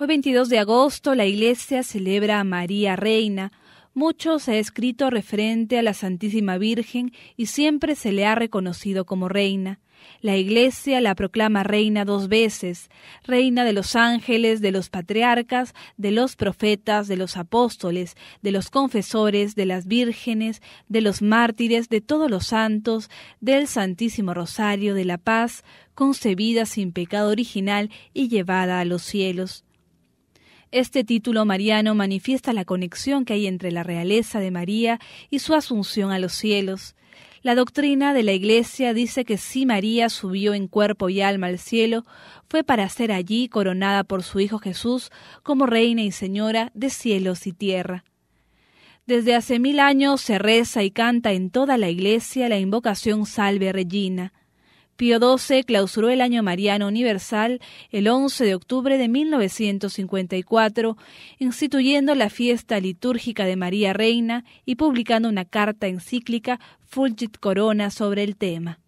Hoy 22 de agosto la Iglesia celebra a María Reina. Mucho se ha escrito referente a la Santísima Virgen y siempre se le ha reconocido como reina. La Iglesia la proclama reina dos veces, reina de los ángeles, de los patriarcas, de los profetas, de los apóstoles, de los confesores, de las vírgenes, de los mártires, de todos los santos, del Santísimo Rosario de la Paz, concebida sin pecado original y llevada a los cielos. Este título mariano manifiesta la conexión que hay entre la realeza de María y su asunción a los cielos. La doctrina de la Iglesia dice que si María subió en cuerpo y alma al cielo, fue para ser allí coronada por su Hijo Jesús como Reina y Señora de cielos y tierra. Desde hace mil años se reza y canta en toda la Iglesia la invocación Salve Regina. Pío XII clausuró el Año Mariano Universal el 11 de octubre de 1954, instituyendo la fiesta litúrgica de María Reina y publicando una carta encíclica Fulgit Corona sobre el tema.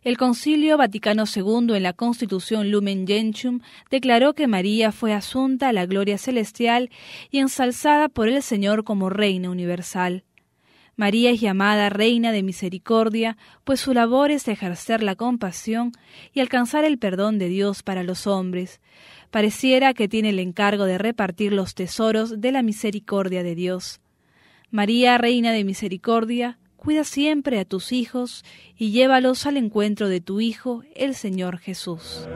El Concilio Vaticano II en la Constitución Lumen Gentium declaró que María fue asunta a la gloria celestial y ensalzada por el Señor como Reina Universal. María es llamada Reina de Misericordia, pues su labor es ejercer la compasión y alcanzar el perdón de Dios para los hombres. Pareciera que tiene el encargo de repartir los tesoros de la misericordia de Dios. María, Reina de Misericordia, cuida siempre a tus hijos y llévalos al encuentro de tu Hijo, el Señor Jesús.